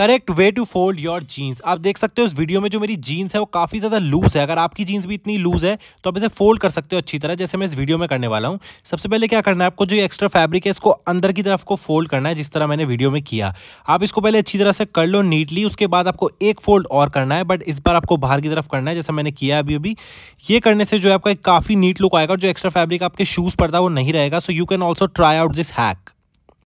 correct way to fold your jeans आप देख सकते हो इस वीडियो में जो मेरी जीन्स है वो काफ़ी ज़्यादा लूज़ है अगर आपकी जीन्स भी इतनी लूज़ है तो आप इसे फोल्ड कर सकते हो अच्छी तरह जैसे मैं इस वीडियो में करने वाला हूँ सबसे पहले क्या करना है आपको जो एक्स्ट्रा फैब्रिक है इसको अंदर की तरफ को फोल्ड करना है जिस तरह मैंने वीडियो में किया आप इसको पहले अच्छी तरह से कर लो नीटली उसके बाद आपको एक फोल्ड और करना है बट इस बार आपको बाहर की तरफ करना है जैसा मैंने किया अभी अभी ये करने से जो है आपका एक काफ़ी नीट लुक आएगा जो एक्स्ट्रा फैब्रिक आपके शूज़ पड़ता है वो नहीं रहेगा so you can also try out this hack